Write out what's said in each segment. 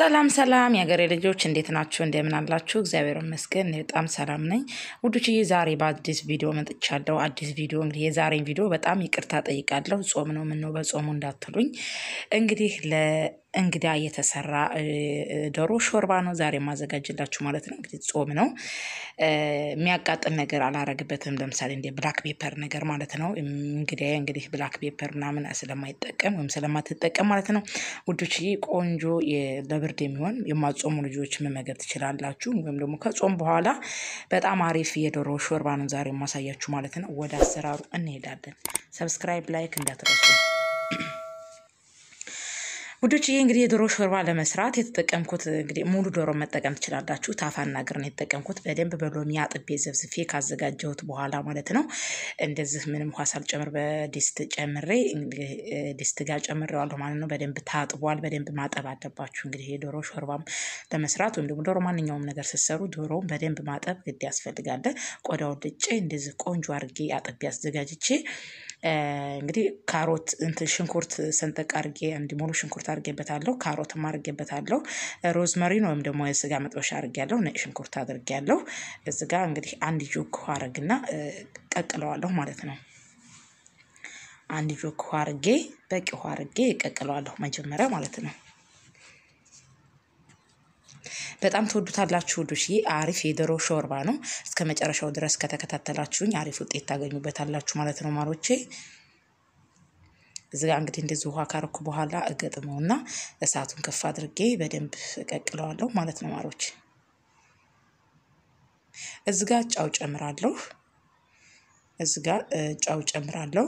ሰላም ሰላም የአገሬ ልጆች እንዴት ናችሁ? እንደምን አላችሁ? እግዚአብሔር ይመስገን በጣም ሰላም ነኝ። ውዶችዬ ዛሬ በአዲስ ቪዲዮ መጥቻለሁ። አዲስ ቪዲዮ እንግዲህ የዛሬን ቪዲዮ በጣም ይቅርታ ጠይቃለሁ። ጾም ነው፣ ምነው በጾሙ እንዳትሉኝ። እንግዲህ እንግዳ የተሰራ ዶሮ ሾርባ ነው ዛሬ ማዘጋጅላችሁ ማለት ነው። እንግዲህ ጾም ነው፣ የሚያቃጥል ነገር አላረግበትም። ለምሳሌ እንደ ብላክ ፔፐር ነገር ማለት ነው። እንግዳ እንግዲህ ብላክ ፔፐር ምናምን ስለማይጠቀም ወይም ስለማትጠቀም ማለት ነው። ውዶች ቆንጆ ለብርድ የሚሆን የማጾሙ ልጆች መመገብ ትችላላችሁ። ወይም ደግሞ ከጾም በኋላ በጣም አሪፍ የዶሮ ሾርባ ነው ዛሬ የማሳያችሁ ማለት ነው። ወደ አሰራሩ እንሄዳለን። ሰብስክራይብ ላይክ እንዳትረሱ። ውዶችዬ እንግዲህ የዶሮ ሾርባ ለመስራት የተጠቀምኩት እንግዲህ ሙሉ ዶሮ መጠቀም ትችላላችሁ። ታፋና እግር ነው የተጠቀምኩት። በደንብ በሎሚ አጥቤ ዘብዝፌ ካዘጋጀሁት በኋላ ማለት ነው። እንደዚህ ምንም ውሃ ሳልጨምር በድስት ጨምሬ ድስት ጋር ጨምሬዋለሁ ማለት ነው። በደንብ ታጥቧል። በደንብ ማጠብ አለባችሁ። እንግዲህ የዶሮ ሾርባም ለመስራት ወይም ደግሞ ዶሮ ማንኛውም ነገር ስትሰሩ ዶሮውን በደንብ ማጠብ ግድ ያስፈልጋለ። ቆዳውን ልጬ እንደዚህ ቆንጆ አድርጌ አጥቤ አዘጋጅቼ እንግዲህ ካሮት እንትን ሽንኩርት ሰንጠቅ አርጌ እንዲ ሙሉ ሽንኩርት አድርጌበታለሁ። ካሮትም አድርጌበታለሁ። ሮዝመሪን ወይም ደግሞ የስጋ መጥበሻ አድርጌያለሁ። ነጭ ሽንኩርት አድርጌያለሁ። ያለው ጋር እንግዲህ አንድ ጆግ ውሃ አደርግና ቀቅለዋለሁ ማለት ነው። አንድ ጆግ አርጌ በቂ አርጌ ቀቅለዋለሁ መጀመሪያ ማለት ነው። በጣም ትወዱታላችሁ። ውዶችዬ አሪፍ የዶሮ ሾርባ ነው። እስከ መጨረሻው ድረስ ከተከታተላችሁኝ አሪፍ ውጤት ታገኙበታላችሁ ማለት ነው ማሮቼ። እዚጋ እንግዲህ እንደዚህ ውሃ ካረኩ በኋላ እገጥመውና እሳቱን ከፍ አድርጌ በደንብ እቀቅለዋለሁ ማለት ነው ማሮች። እዚጋ ጫው ጨምራለሁ። እዚጋ ጫው ጨምራለሁ።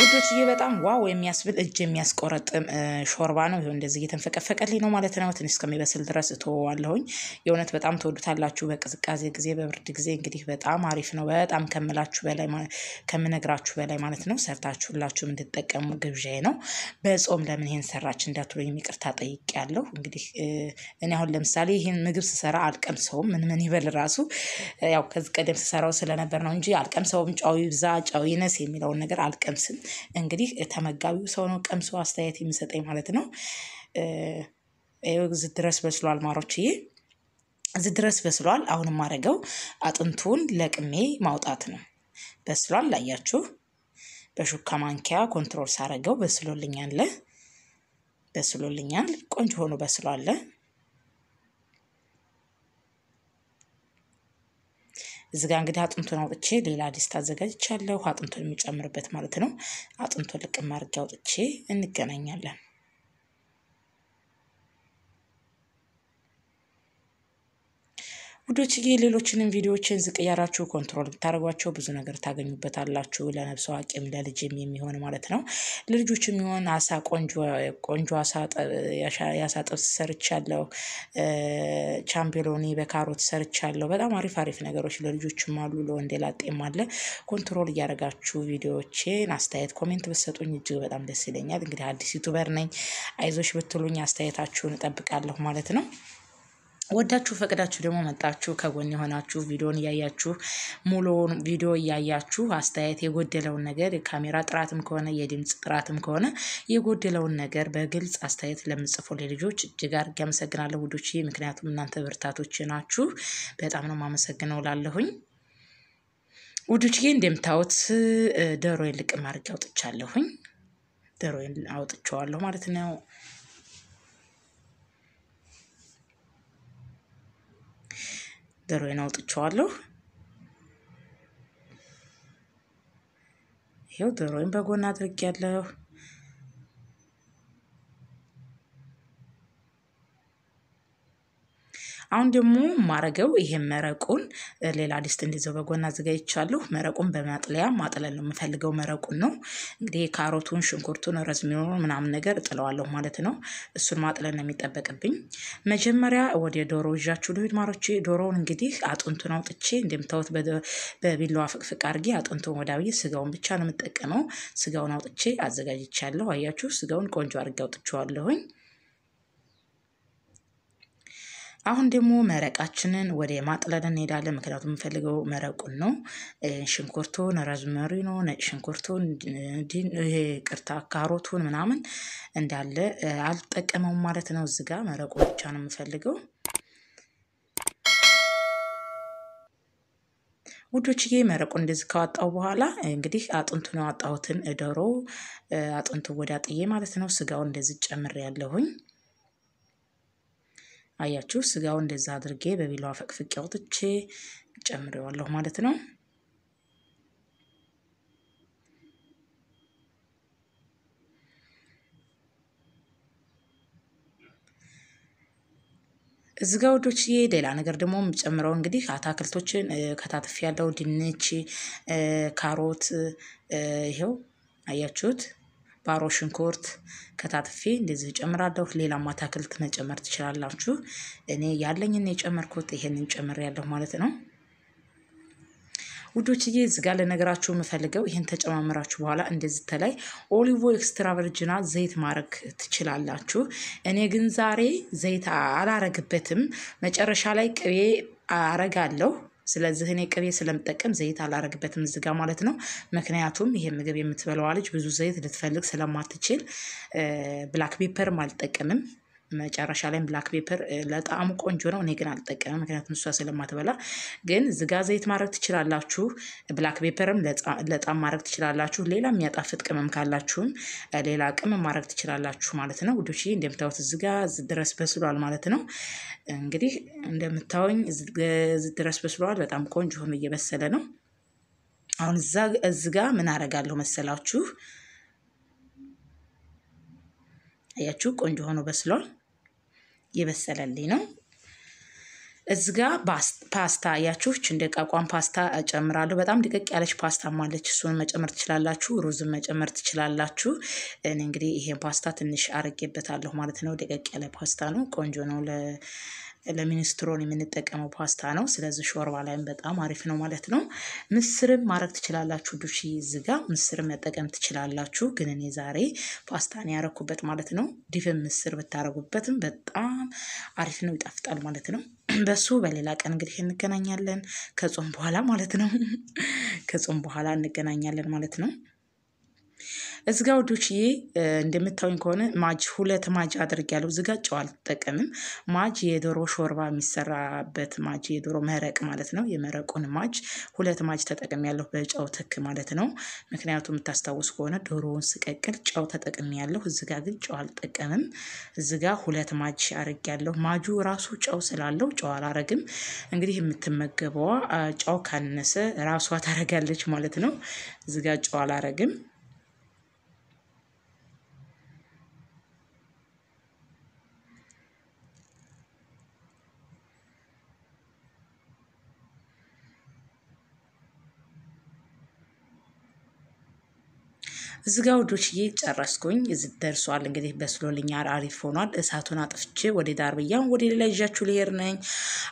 ውዶችዬ በጣም ዋው የሚያስብል እጅ የሚያስቆረጥም ሾርባ ነው። ይኸው እንደዚህ እየተንፈቀፈቀልኝ ነው ማለት ነው። ትንሽ እስከሚበስል ድረስ እተወዋለሁኝ። የእውነት በጣም ተወዱታላችሁ በቅዝቃዜ ጊዜ፣ በብርድ ጊዜ እንግዲህ በጣም አሪፍ ነው። በጣም ከምላችሁ በላይ ከምነግራችሁ በላይ ማለት ነው። ሰርታችሁላችሁም እንድጠቀሙ ግብዣዬ ነው። በጾም ለምን ይሄን ሰራች እንዳትሉኝ ይቅርታ ጠይቄያለሁ። እንግዲህ እኔ አሁን ለምሳሌ ይህን ምግብ ስሰራ አልቀምሰውም። ምን ምን ይበል ራሱ ያው ከዚህ ቀደም ስሰራው ስለነበር ነው እንጂ አልቀምሰውም። ጨው ይብዛ ጨው ይነስ የሚለውን ነገር አልቀምስም። እንግዲህ ተመጋቢው ሰው ነው ቀምሶ አስተያየት የሚሰጠኝ ማለት ነው። እዚህ ድረስ በስሏል ማሮችዬ እዚህ ድረስ በስሏል። አሁን የማደርገው አጥንቱን ለቅሜ ማውጣት ነው። በስሏል ላያችሁ በሹካ ማንኪያ ኮንትሮል ሳረገው በስሎልኛል። በስሎልኛል ቆንጆ ሆኖ በስሏል። እዚ ጋ እንግዲህ አጥንቱን አውጥቼ ሌላ ድስት አዘጋጅቻለሁ። አጥንቱን የሚጨምርበት ማለት ነው። አጥንቱን ልቅም አድርጌ አውጥቼ እንገናኛለን። ውዶችዬ ሌሎችንም ቪዲዮዎችን ዝቅ እያላችሁ ኮንትሮል ብታደርጓቸው ብዙ ነገር ታገኙበታላችሁ። ለነብሰ አዋቂም ለልጅም የሚሆን ማለት ነው። ለልጆች የሚሆን አሳ ቆንጆ የአሳ ጥብስ ሰርቻለሁ። ቻምቤሎኒ በካሮት ሰርቻለሁ። በጣም አሪፍ አሪፍ ነገሮች ለልጆችም አሉ ለወንዴ ላጤም አለ። ኮንትሮል እያደረጋችሁ ቪዲዮዎቼን አስተያየት ኮሜንት ብትሰጡኝ እጅግ በጣም ደስ ይለኛል። እንግዲህ አዲስ ዩቱበር ነኝ። አይዞሽ ብትሉኝ አስተያየታችሁን እጠብቃለሁ ማለት ነው። ወዳችሁ ፈቅዳችሁ ደግሞ መጣችሁ ከጎን የሆናችሁ ቪዲዮን እያያችሁ ሙሉውን ቪዲዮ እያያችሁ አስተያየት የጎደለውን ነገር የካሜራ ጥራትም ከሆነ የድምፅ ጥራትም ከሆነ የጎደለውን ነገር በግልጽ አስተያየት ለምጽፎ ልጆች እጅግ አድርጌ አመሰግናለሁ ውዶች። ምክንያቱም እናንተ ብርታቶች ናችሁ። በጣም ነው ማመሰግነው ላለሁኝ ውዶችዬ። እንደምታዩት ዶሮዬን ልቅም አድርጌ አውጥቻለሁኝ። ዶሮዬን አውጥቼዋለሁ ማለት ነው። ዶሮዬን አውጥቼዋለሁ። ይኸው ዶሮዬን በጎን አድርጌያለሁ። አሁን ደግሞ ማረገው ይሄን መረቁን ሌላ ድስት እንዲዘው በጎን አዘጋጅቻለሁ። መረቁን በማጥለያ ማጥለል ነው የምፈልገው። መረቁን ነው እንግዲህ ካሮቱን፣ ሽንኩርቱን፣ ረዝሚኑን ምናምን ነገር እጥለዋለሁ ማለት ነው። እሱን ማጥለል ነው የሚጠበቅብኝ። መጀመሪያ ወደ ዶሮ ይዣችሁ ልሂድ ማሮቼ። ዶሮውን እንግዲህ አጥንቱን አውጥቼ እንደምታዩት በቢላዋ ፍቅፍቅ አድርጌ አጥንቱን ወዳዊ ስጋውን ብቻ ነው የምጠቀመው። ስጋውን አውጥቼ አዘጋጅቻለሁ። አያችሁ ስጋውን ቆንጆ አድርጌ አውጥቼዋለሁኝ። አሁን ደግሞ መረቃችንን ወደ ማጥለል እንሄዳለን። ምክንያቱም የምንፈልገው መረቁን ነው። ሽንኩርቱን፣ ረዝመሪኖ፣ ነጭ ሽንኩርቱን፣ ቅርታ ካሮቱን ምናምን እንዳለ አልጠቀመውም ማለት ነው። እዚህ ጋር መረቁ ብቻ ነው የምፈልገው። ውዶችዬ መረቁ እንደዚህ ካወጣው በኋላ እንግዲህ አጥንቱን ያወጣሁትን ዶሮ አጥንቱ ወዳጥዬ ማለት ነው ስጋውን እንደዚህ ጨምሬ ያለሁኝ። አያችሁ ስጋው እንደዛ አድርጌ በቢላዋ ፈቅፍቄ አውጥቼ ጨምሬዋለሁ ማለት ነው። እዚህ ጋር ወዶች ሌላ ነገር ደግሞ የምጨምረው እንግዲህ አታክልቶችን ከታትፍ ያለው ድንች፣ ካሮት ይሄው አያችሁት። ባሮ ሽንኩርት ከታትፌ እንደዚህ ጨምራለሁ ሌላም አታክልት መጨመር ትችላላችሁ። እኔ ያለኝን የጨመርኩት ይሄንን ጨምር ያለሁ ማለት ነው። ውዶችዬ እዚህ ጋር ለነገራችሁ የምፈልገው ይህን ተጨማምራችሁ በኋላ እንደዚህ ተላይ ኦሊቮ ኤክስትራ ቨርጅና ዘይት ማድረግ ትችላላችሁ። እኔ ግን ዛሬ ዘይት አላረግበትም። መጨረሻ ላይ ቅቤ አረጋለሁ። ስለዚህ እኔ ቅቤ ስለምጠቀም ዘይት አላረግበትም እዚህ ጋር ማለት ነው። ምክንያቱም ይሄ ምግብ የምትበላዋ ልጅ ብዙ ዘይት ልትፈልግ ስለማትችል ብላክ ፔፐርም አልጠቀምም። መጨረሻ ላይም ብላክ ፔፐር ለጣዕሙ ቆንጆ ነው። እኔ ግን አልጠቀምም፣ ምክንያቱም እሷ ስለማትበላ። ግን ዝጋ ዘይት ማድረግ ትችላላችሁ። ብላክ ፔፐርም ለጣም ማድረግ ትችላላችሁ። ሌላ የሚያጣፍጥ ቅመም ካላችሁም ሌላ ቅመም ማድረግ ትችላላችሁ ማለት ነው ውዶች። እንደምታዩት ዝጋ ድረስ በስሏል ማለት ነው። እንግዲህ እንደምታወኝ ድረስ በስሏል። በጣም ቆንጆ ሆኖ እየበሰለ ነው። አሁን እዚጋ ምን አረጋለሁ መሰላችሁ? አያችሁ ቆንጆ ሆኖ በስሏል። የበሰለልኝ ነው። እዚ ጋ ፓስታ ያችሁች እንደ ቋቋም ፓስታ እጨምራለሁ። በጣም ድቅቅ ያለች ፓስታ ማለች፣ እሱን መጨመር ትችላላችሁ። ሩዝን መጨመር ትችላላችሁ። እኔ እንግዲህ ይሄን ፓስታ ትንሽ አርጌበታለሁ ማለት ነው። ድቅቅ ያለ ፓስታ ነው። ቆንጆ ነው። ለሚኒስትሮን የምንጠቀመው ፓስታ ነው። ስለዚህ ሾርባ ላይም በጣም አሪፍ ነው ማለት ነው። ምስርም ማድረግ ትችላላችሁ። ዱሽ ዝጋ ምስርም መጠቀም ትችላላችሁ። ግን እኔ ዛሬ ፓስታን ያረኩበት ማለት ነው። ዲፍን ምስር ብታረጉበትም በጣም አሪፍ ነው፣ ይጣፍጣል ማለት ነው። በሱ በሌላ ቀን እንግዲህ እንገናኛለን ከጾም በኋላ ማለት ነው። ከጾም በኋላ እንገናኛለን ማለት ነው። እዚጋ ውዶችዬ እንደምታዩኝ ከሆነ ማጅ ሁለት ማጅ አድርጊያለሁ። እዚጋ ጨው አልጠቀምም። ማጅ የዶሮ ሾርባ የሚሰራበት ማጅ የዶሮ መረቅ ማለት ነው። የመረቁን ማጅ ሁለት ማጅ ተጠቅሜያለሁ በጨው ትክ ማለት ነው። ምክንያቱም የምታስታውስ ከሆነ ዶሮውን ስቀቅል ጨው ተጠቅሜያለሁ። እዚጋ ግን ጨው አልጠቀምም። እዚጋ ሁለት ማጅ አድርጊያለሁ። ማጁ ራሱ ጨው ስላለው ጨው አላረግም። እንግዲህ የምትመገበዋ ጨው ካነሰ ራሷ ታረጋለች ማለት ነው። እዚጋ ጨው አላረግም። እዚህ ጋር ውዶችዬ ጨረስኩኝ። እዚ ደርሷል እንግዲህ በስሎልኛ አሪፍ ሆኗል። እሳቱን አጥፍቼ ወደ ዳር ብያሁን ወደ ሌላ ይዣችሁ ልሄድ ነኝ።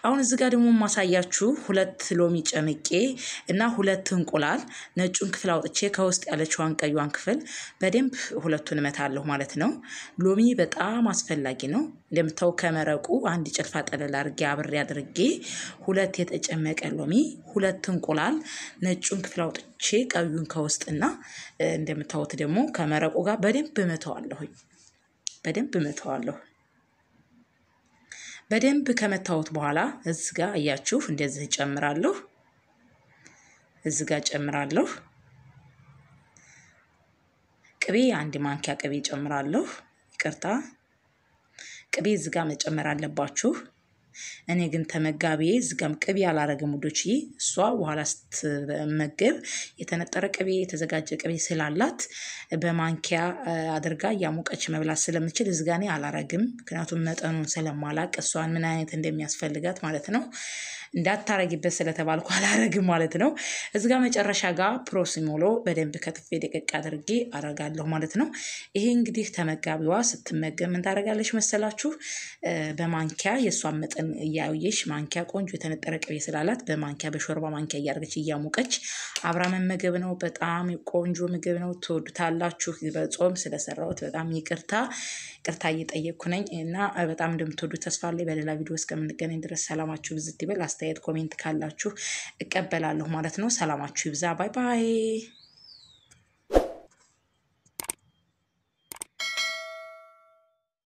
አሁን እዚህ ጋር ደግሞ ማሳያችሁ ሁለት ሎሚ ጨምቄ እና ሁለት እንቁላል ነጩን ክፍል አውጥቼ ከውስጥ ያለችዋን ቀዩን ክፍል በደንብ ሁለቱን እመታለሁ ማለት ነው። ሎሚ በጣም አስፈላጊ ነው። እንደምታው ከመረቁ አንድ ጭልፋ ጠለል አድርጌ አብሬ አድርጌ ሁለት የተጨመቀ ሎሚ፣ ሁለት እንቁላል ነጩን ክፍል አውጥቼ ቀዩን ከውስጥና እንደምታው ከተውት ደግሞ ከመረቁ ጋር በደንብ እመተዋለሁኝ። በደንብ እመተዋለሁ። በደንብ ከመታወት በኋላ እዚህ ጋር እያችሁ እንደዚህ እጨምራለሁ። እዚህ ጋር እጨምራለሁ። ቅቤ አንድ ማንኪያ ቅቤ እጨምራለሁ። ይቅርታ ቅቤ እዚህ ጋር መጨመር አለባችሁ። እኔ ግን ተመጋቢዬ ዝጋም ቅቤ አላረግም ውዶች። እሷ በኋላ ስትመግብ የተነጠረ ቅቤ የተዘጋጀ ቅቤ ስላላት በማንኪያ አድርጋ እያሞቀች መብላት ስለምችል እዝጋኔ አላረግም። ምክንያቱም መጠኑን ስለማላቅ እሷን ምን አይነት እንደሚያስፈልጋት ማለት ነው እንዳታረጊበት ስለተባልኩ አላረግም ማለት ነው። እዚጋ መጨረሻ ጋር ፕሮሲሞሎ በደንብ ከትፌ ደቀቅ አድርጌ አረጋለሁ ማለት ነው። ይሄ እንግዲህ ተመጋቢዋ ስትመገብ ምን ታደርጋለች መሰላችሁ? በማንኪያ የእሷን መጠ መጠን እያየሽ ማንኪያ ቆንጆ የተነጠረ ቅቤ ስላላት በማንኪያ በሾርባ ማንኪያ እያደረገች እያሞቀች አብራ መመገብ ነው። በጣም ቆንጆ ምግብ ነው። ትወዱታላችሁ። በጾም ስለሰራሁት በጣም ይቅርታ ቅርታ እየጠየቅኩ ነኝ እና በጣም እንደምትወዱት ተስፋ ላይ በሌላ ቪዲዮ እስከምንገናኝ ድረስ ሰላማችሁ ብዝት ይበል። አስተያየት ኮሜንት ካላችሁ እቀበላለሁ ማለት ነው። ሰላማችሁ ይብዛ። ባይ ባይ።